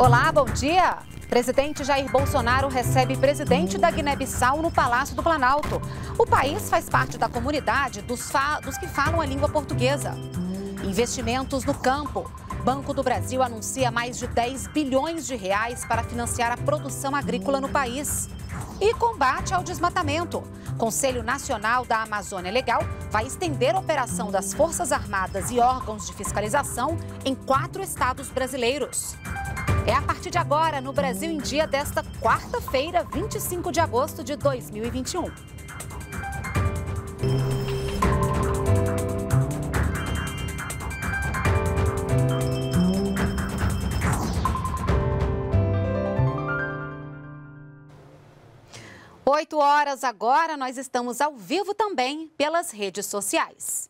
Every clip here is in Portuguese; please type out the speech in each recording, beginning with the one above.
Olá, bom dia. Presidente Jair Bolsonaro recebe presidente da Guiné-Bissau no Palácio do Planalto. O país faz parte da comunidade dos, dos que falam a língua portuguesa. Investimentos no campo. Banco do Brasil anuncia mais de 10 bilhões de reais para financiar a produção agrícola no país. E combate ao desmatamento. Conselho Nacional da Amazônia Legal vai estender a operação das Forças Armadas e órgãos de fiscalização em quatro estados brasileiros. É a partir de agora, no Brasil em Dia, desta quarta-feira, 25 de agosto de 2021. Oito horas agora, nós estamos ao vivo também pelas redes sociais.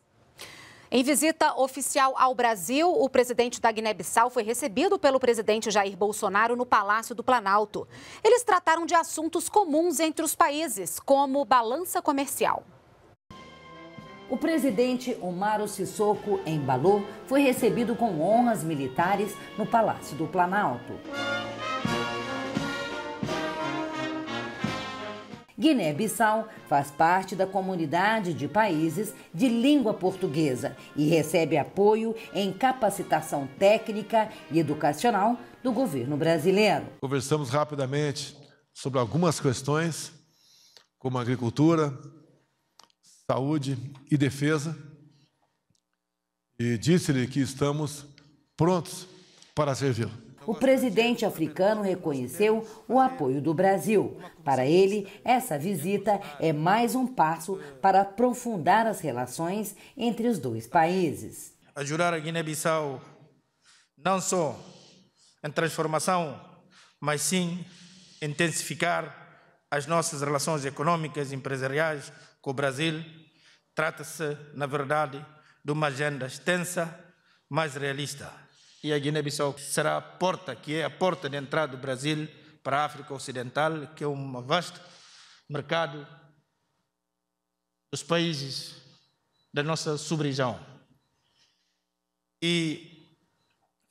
Em visita oficial ao Brasil, o presidente da Guiné-Bissau foi recebido pelo presidente Jair Bolsonaro no Palácio do Planalto. Eles trataram de assuntos comuns entre os países, como balança comercial. O presidente Omar Sissoko Embalou foi recebido com honras militares no Palácio do Planalto. Guiné-Bissau faz parte da comunidade de países de língua portuguesa e recebe apoio em capacitação técnica e educacional do governo brasileiro. Conversamos rapidamente sobre algumas questões, como agricultura, saúde e defesa, e disse-lhe que estamos prontos para servi-lo. Então, o presidente africano reconheceu o apoio do Brasil. Para ele, essa visita é mais um passo para aprofundar as relações entre os dois países. Ajudar a Guiné-Bissau não só em transformação, mas sim intensificar as nossas relações econômicas e empresariais com o Brasil. Trata-se, na verdade, de uma agenda extensa, mais realista. E a Guiné-Bissau será a porta, que é a porta de entrada do Brasil para a África Ocidental, que é um vasto mercado dos países da nossa sub-região. E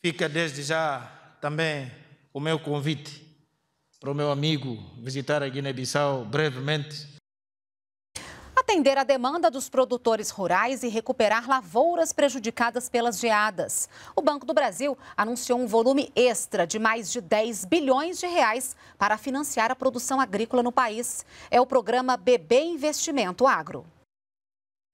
fica desde já também o meu convite para o meu amigo visitar a Guiné-Bissau brevemente atender a demanda dos produtores rurais e recuperar lavouras prejudicadas pelas geadas. O Banco do Brasil anunciou um volume extra de mais de 10 bilhões de reais para financiar a produção agrícola no país. É o programa Bebê Investimento Agro.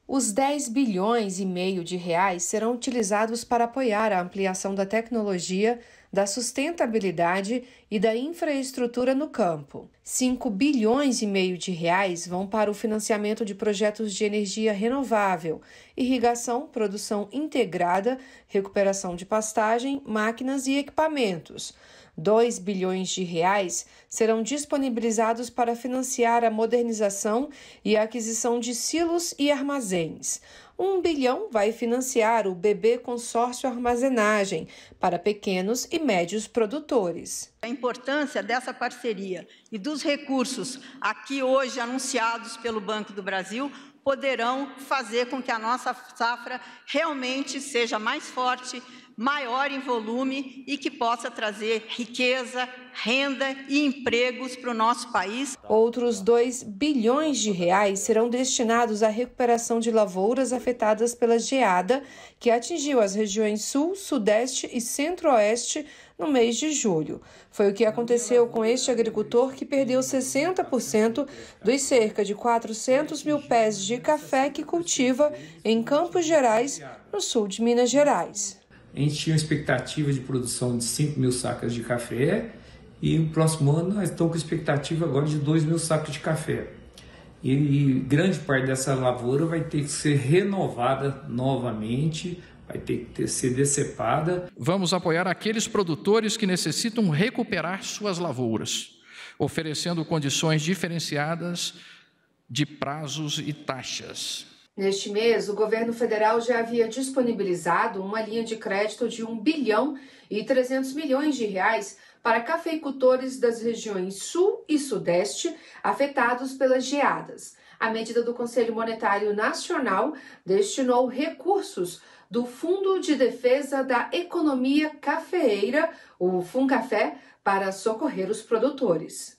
Os 10 bilhões e meio de reais serão utilizados para apoiar a ampliação da tecnologia da sustentabilidade e da infraestrutura no campo. 5 bilhões e meio de reais vão para o financiamento de projetos de energia renovável, irrigação, produção integrada, recuperação de pastagem, máquinas e equipamentos. 2 bilhões de reais serão disponibilizados para financiar a modernização e a aquisição de silos e armazéns um bilhão vai financiar o BB Consórcio Armazenagem para pequenos e médios produtores. A importância dessa parceria e dos recursos aqui hoje anunciados pelo Banco do Brasil poderão fazer com que a nossa safra realmente seja mais forte, maior em volume e que possa trazer riqueza, renda e empregos para o nosso país. Outros 2 bilhões de reais serão destinados à recuperação de lavouras afetadas pela geada, que atingiu as regiões sul, sudeste e centro-oeste no mês de julho. Foi o que aconteceu com este agricultor que perdeu 60% dos cerca de 400 mil pés de café que cultiva em Campos Gerais, no sul de Minas Gerais. A gente tinha expectativa de produção de 5 mil sacas de café e o próximo ano nós estamos com expectativa agora de 2 mil sacos de café. E, e grande parte dessa lavoura vai ter que ser renovada novamente, vai ter que ter, ser decepada. Vamos apoiar aqueles produtores que necessitam recuperar suas lavouras, oferecendo condições diferenciadas de prazos e taxas. Neste mês, o governo federal já havia disponibilizado uma linha de crédito de 1 bilhão e 300 milhões de reais para cafeicultores das regiões Sul e Sudeste afetados pelas geadas. A medida do Conselho Monetário Nacional destinou recursos do Fundo de Defesa da Economia Cafeeira, o Funcafé, para socorrer os produtores.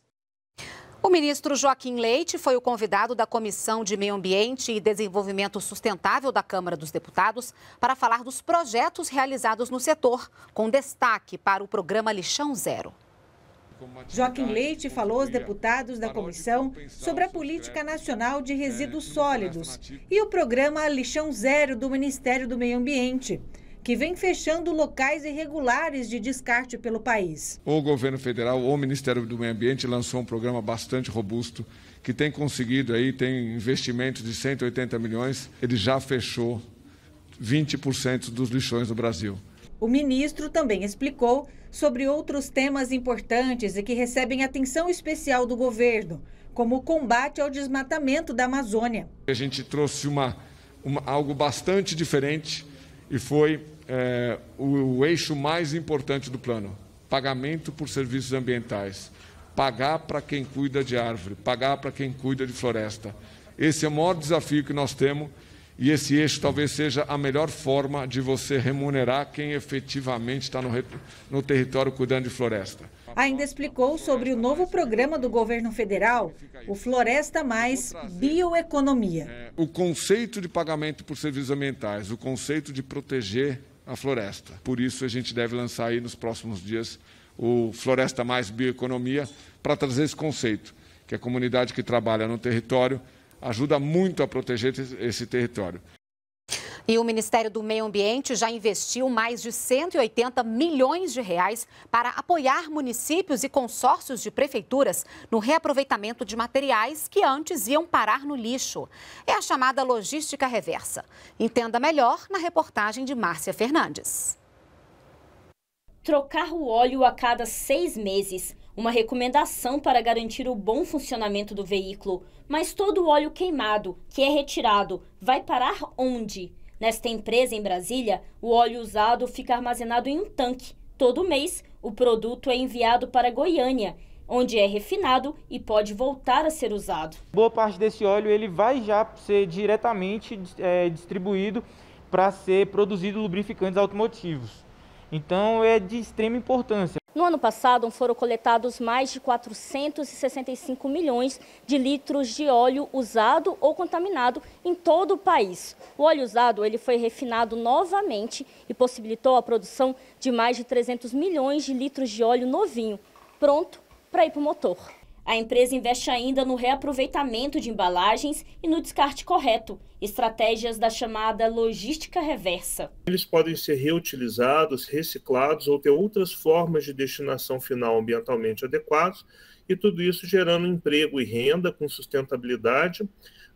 O ministro Joaquim Leite foi o convidado da Comissão de Meio Ambiente e Desenvolvimento Sustentável da Câmara dos Deputados para falar dos projetos realizados no setor, com destaque para o programa Lixão Zero. Joaquim Leite falou aos deputados da comissão sobre a política nacional de resíduos sólidos e o programa Lixão Zero do Ministério do Meio Ambiente que vem fechando locais irregulares de descarte pelo país. O governo federal, o Ministério do Meio Ambiente lançou um programa bastante robusto que tem conseguido aí, tem investimento de 180 milhões, ele já fechou 20% dos lixões do Brasil. O ministro também explicou sobre outros temas importantes e que recebem atenção especial do governo, como o combate ao desmatamento da Amazônia. A gente trouxe uma, uma algo bastante diferente e foi é, o, o eixo mais importante do plano: pagamento por serviços ambientais, pagar para quem cuida de árvore, pagar para quem cuida de floresta. Esse é o maior desafio que nós temos e esse eixo talvez seja a melhor forma de você remunerar quem efetivamente está no, no, território cuidando de floresta. Ainda explicou sobre o novo programa do governo federal, o Floresta Mais Bioeconomia. É, o conceito de pagamento por serviços ambientais, o conceito de proteger a floresta. Por isso, a gente deve lançar aí nos próximos dias o Floresta Mais Bioeconomia para trazer esse conceito, que a comunidade que trabalha no território ajuda muito a proteger esse território. E o Ministério do Meio Ambiente já investiu mais de 180 milhões de reais para apoiar municípios e consórcios de prefeituras no reaproveitamento de materiais que antes iam parar no lixo. É a chamada logística reversa. Entenda melhor na reportagem de Márcia Fernandes. Trocar o óleo a cada seis meses uma recomendação para garantir o bom funcionamento do veículo. Mas todo o óleo queimado, que é retirado, vai parar onde? Nesta empresa em Brasília, o óleo usado fica armazenado em um tanque. Todo mês, o produto é enviado para Goiânia, onde é refinado e pode voltar a ser usado. Boa parte desse óleo ele vai já ser diretamente é, distribuído para ser produzido lubrificantes automotivos. Então é de extrema importância. No ano passado, foram coletados mais de 465 milhões de litros de óleo usado ou contaminado em todo o país. O óleo usado ele foi refinado novamente e possibilitou a produção de mais de 300 milhões de litros de óleo novinho, pronto para ir para o motor. A empresa investe ainda no reaproveitamento de embalagens e no descarte correto, estratégias da chamada logística reversa. Eles podem ser reutilizados, reciclados ou ter outras formas de destinação final ambientalmente adequadas, e tudo isso gerando emprego e renda com sustentabilidade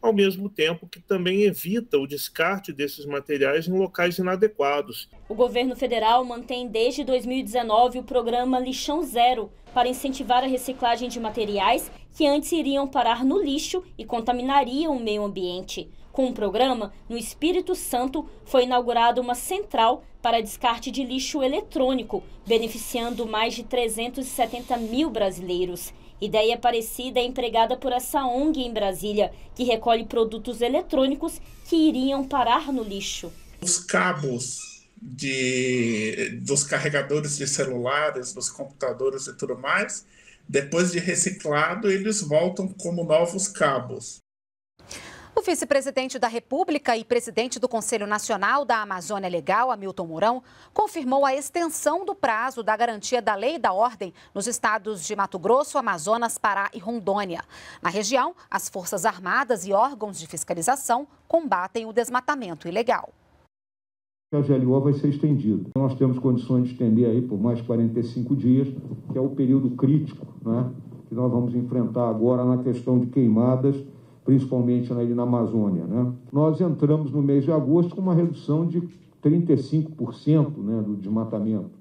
ao mesmo tempo que também evita o descarte desses materiais em locais inadequados. O governo federal mantém desde 2019 o programa Lixão Zero para incentivar a reciclagem de materiais que antes iriam parar no lixo e contaminariam o meio ambiente. Com o programa, no Espírito Santo foi inaugurada uma central para descarte de lixo eletrônico, beneficiando mais de 370 mil brasileiros. Ideia parecida é empregada por essa ONG em Brasília, que recolhe produtos eletrônicos que iriam parar no lixo. Os cabos de, dos carregadores de celulares, dos computadores e tudo mais, depois de reciclado, eles voltam como novos cabos. O vice-presidente da República e presidente do Conselho Nacional da Amazônia Legal, Hamilton Mourão, confirmou a extensão do prazo da garantia da lei e da ordem nos estados de Mato Grosso, Amazonas, Pará e Rondônia. Na região, as Forças Armadas e órgãos de fiscalização combatem o desmatamento ilegal. A GLO vai ser estendida. Nós temos condições de estender aí por mais 45 dias, que é o período crítico né, que nós vamos enfrentar agora na questão de queimadas principalmente né, ali na Amazônia. Né? Nós entramos no mês de agosto com uma redução de 35% né, do desmatamento,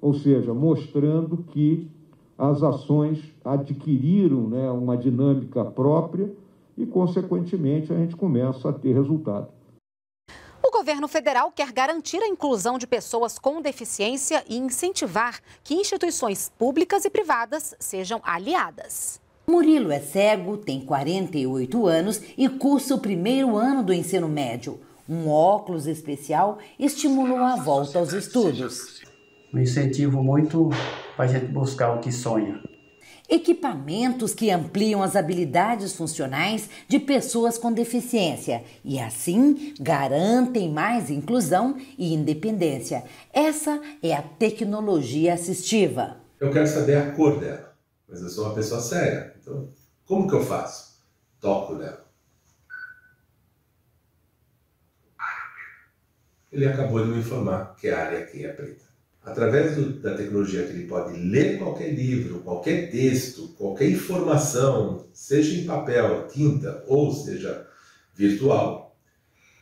ou seja, mostrando que as ações adquiriram né, uma dinâmica própria e, consequentemente, a gente começa a ter resultado. O governo federal quer garantir a inclusão de pessoas com deficiência e incentivar que instituições públicas e privadas sejam aliadas. Murilo é cego, tem 48 anos e cursa o primeiro ano do ensino médio. Um óculos especial estimulou a volta aos estudos. Um incentivo muito para a gente buscar o que sonha. Equipamentos que ampliam as habilidades funcionais de pessoas com deficiência e, assim, garantem mais inclusão e independência. Essa é a tecnologia assistiva. Eu quero saber a cor dela, mas eu sou uma pessoa séria. Então, como que eu faço? Toco nela. Ele acabou de me informar que a área aqui é preta. Através do, da tecnologia que ele pode ler qualquer livro, qualquer texto, qualquer informação, seja em papel, tinta ou seja virtual,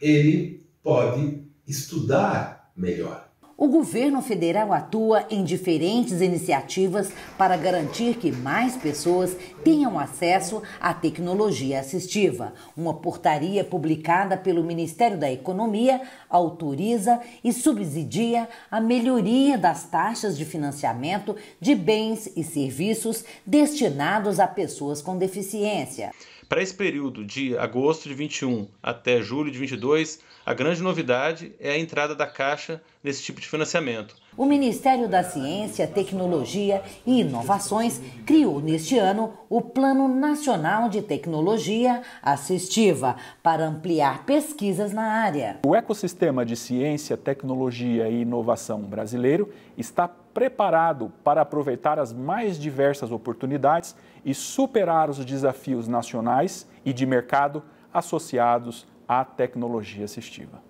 ele pode estudar melhor. O governo federal atua em diferentes iniciativas para garantir que mais pessoas tenham acesso à tecnologia assistiva. Uma portaria publicada pelo Ministério da Economia autoriza e subsidia a melhoria das taxas de financiamento de bens e serviços destinados a pessoas com deficiência. Para esse período de agosto de 21 até julho de 22, a grande novidade é a entrada da Caixa nesse tipo de financiamento. O Ministério da Ciência, Tecnologia e Inovações criou neste ano o Plano Nacional de Tecnologia Assistiva para ampliar pesquisas na área. O ecossistema de ciência, tecnologia e inovação brasileiro está preparado para aproveitar as mais diversas oportunidades e superar os desafios nacionais e de mercado associados à tecnologia assistiva.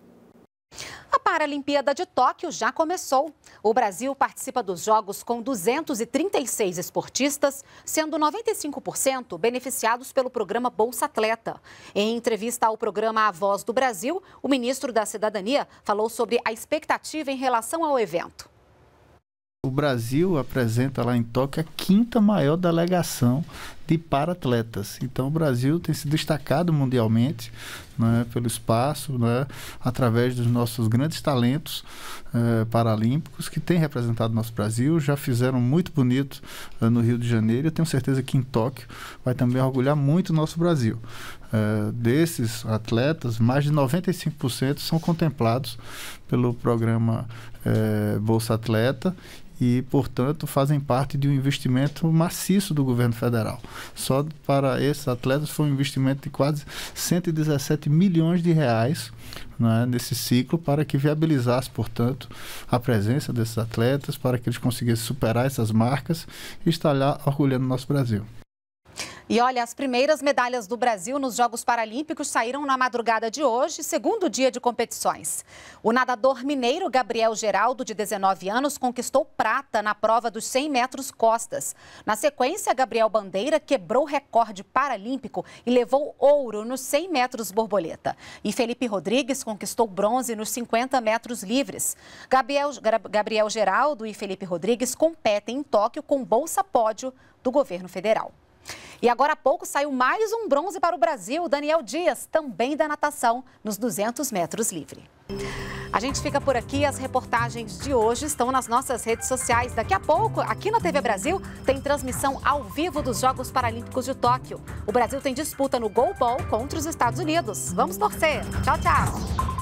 Paralimpíada de Tóquio já começou. O Brasil participa dos Jogos com 236 esportistas, sendo 95% beneficiados pelo programa Bolsa Atleta. Em entrevista ao programa A Voz do Brasil, o ministro da Cidadania falou sobre a expectativa em relação ao evento o Brasil apresenta lá em Tóquio a quinta maior delegação de paratletas. Então o Brasil tem se destacado mundialmente né, pelo espaço, né, através dos nossos grandes talentos eh, paralímpicos que têm representado o nosso Brasil, já fizeram muito bonito eh, no Rio de Janeiro. Eu tenho certeza que em Tóquio vai também orgulhar muito o nosso Brasil. Eh, desses atletas, mais de 95% são contemplados pelo programa eh, Bolsa Atleta e, portanto, fazem parte de um investimento maciço do governo federal. Só para esses atletas foi um investimento de quase 117 milhões de reais né, nesse ciclo para que viabilizasse, portanto, a presença desses atletas, para que eles conseguissem superar essas marcas e estar lá orgulhando o nosso Brasil. E olha, as primeiras medalhas do Brasil nos Jogos Paralímpicos saíram na madrugada de hoje, segundo dia de competições. O nadador mineiro Gabriel Geraldo, de 19 anos, conquistou prata na prova dos 100 metros costas. Na sequência, Gabriel Bandeira quebrou o recorde paralímpico e levou ouro nos 100 metros borboleta. E Felipe Rodrigues conquistou bronze nos 50 metros livres. Gabriel, Gabriel Geraldo e Felipe Rodrigues competem em Tóquio com bolsa pódio do governo federal. E agora há pouco saiu mais um bronze para o Brasil, Daniel Dias, também da natação, nos 200 metros livre. A gente fica por aqui, as reportagens de hoje estão nas nossas redes sociais. Daqui a pouco, aqui na TV Brasil, tem transmissão ao vivo dos Jogos Paralímpicos de Tóquio. O Brasil tem disputa no goalball contra os Estados Unidos. Vamos torcer. Tchau, tchau.